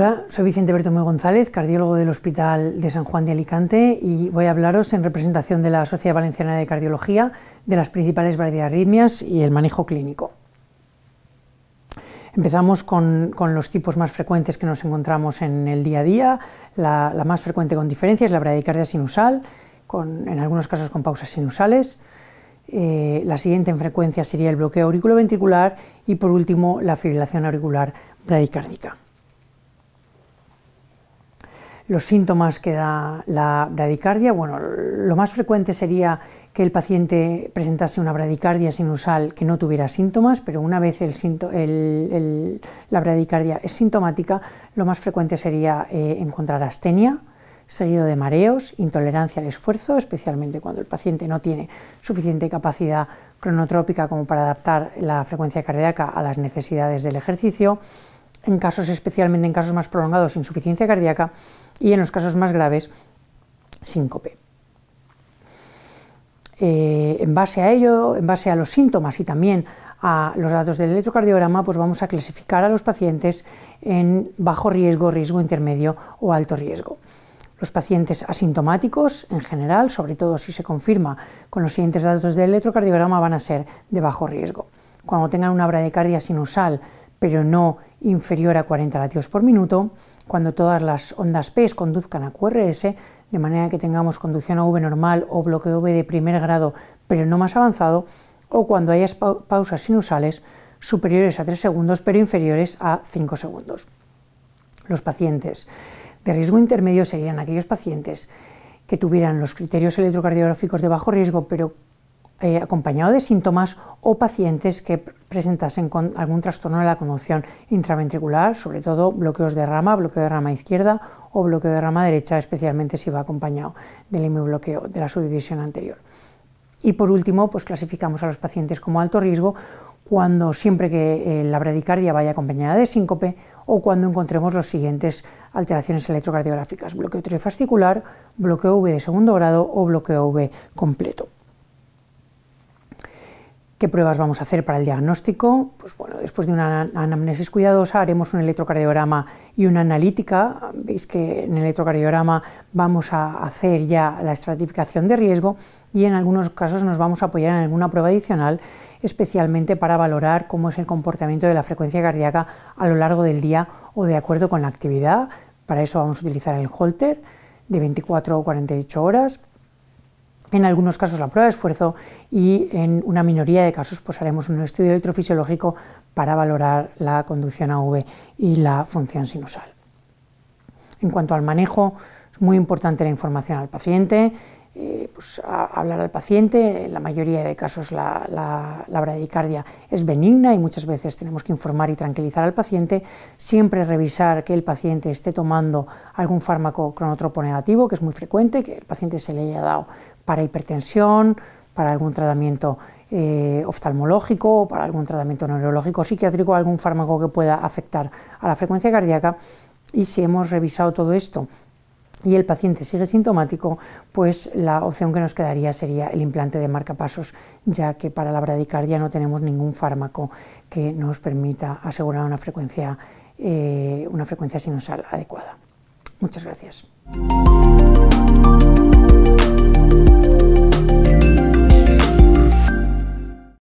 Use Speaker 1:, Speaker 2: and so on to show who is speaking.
Speaker 1: Hola, soy Vicente Bertomeu González, cardiólogo del Hospital de San Juan de Alicante y voy a hablaros en representación de la Sociedad Valenciana de Cardiología de las principales arritmias y el manejo clínico. Empezamos con, los tipos más frecuentes que nos encontramos en el día a día. La, más frecuente con diferencia es la bradicardia sinusal, en algunos casos con pausas sinusales. Eh, la siguiente en frecuencia sería el bloqueo auriculoventricular y por último la fibrilación auricular bradicárdica los síntomas que da la bradicardia. Bueno, lo más frecuente sería que el paciente presentase una bradicardia sinusal que no tuviera síntomas, pero una vez la bradicardia es sintomática, lo más frecuente sería eh, encontrar astenia, seguido de mareos, intolerancia al esfuerzo, especialmente cuando el paciente no tiene suficiente capacidad cronotrópica como para adaptar la frecuencia cardíaca a las necesidades del ejercicio, en casos, especialmente en casos más prolongados, insuficiencia cardíaca y en los casos más graves, síncope. Eh, en base a ello, en base a los síntomas y también a los datos del electrocardiograma, pues vamos a clasificar a los pacientes en bajo riesgo, riesgo intermedio o alto riesgo. Los pacientes asintomáticos, en general, sobre todo si se confirma con los siguientes datos del electrocardiograma, van a ser de bajo riesgo. Cuando tengan una bradicardia sinusal pero no inferior a 40 latios por minuto, cuando todas las ondas P conduzcan a QRS, de manera que tengamos conducción a V normal o bloqueo V de primer grado, pero no más avanzado, o cuando haya pausas sinusales superiores a 3 segundos, pero inferiores a 5 segundos. Los pacientes de riesgo intermedio serían aquellos pacientes que tuvieran los criterios electrocardiográficos de bajo riesgo, pero eh, acompañado de síntomas o pacientes que presentasen algún trastorno de la conducción intraventricular, sobre todo bloqueos de rama, bloqueo de rama izquierda o bloqueo de rama derecha, especialmente si va acompañado del bloqueo de la subdivisión anterior. Y por último, pues clasificamos a los pacientes como alto riesgo cuando siempre que eh, la bradicardia vaya acompañada de síncope o cuando encontremos las siguientes alteraciones electrocardiográficas, bloqueo trifascicular, bloqueo V de segundo grado o bloqueo V completo. ¿Qué pruebas vamos a hacer para el diagnóstico? Pues bueno, después de una anamnesis cuidadosa haremos un electrocardiograma y una analítica. Veis que en el electrocardiograma vamos a hacer ya la estratificación de riesgo y en algunos casos nos vamos a apoyar en alguna prueba adicional, especialmente para valorar cómo es el comportamiento de la frecuencia cardíaca a lo largo del día o de acuerdo con la actividad. Para eso vamos a utilizar el holter de 24 o 48 horas en algunos casos la prueba de esfuerzo y en una minoría de casos pues haremos un estudio electrofisiológico para valorar la conducción AV y la función sinusal. En cuanto al manejo, es muy importante la información al paciente, eh, pues, hablar al paciente, en la mayoría de casos la, la, bradicardia es benigna y muchas veces tenemos que informar y tranquilizar al paciente, siempre revisar que el paciente esté tomando algún fármaco cronotropo negativo, que es muy frecuente, que el paciente se le haya dado para hipertensión, para algún tratamiento eh, oftalmológico, para algún tratamiento neurológico psiquiátrico, algún fármaco que pueda afectar a la frecuencia cardíaca. Y si hemos revisado todo esto y el paciente sigue sintomático, pues la opción que nos quedaría sería el implante de marcapasos, ya que para la bradicardia no tenemos ningún fármaco que nos permita asegurar una frecuencia, eh, una frecuencia sinusal adecuada. Muchas gracias.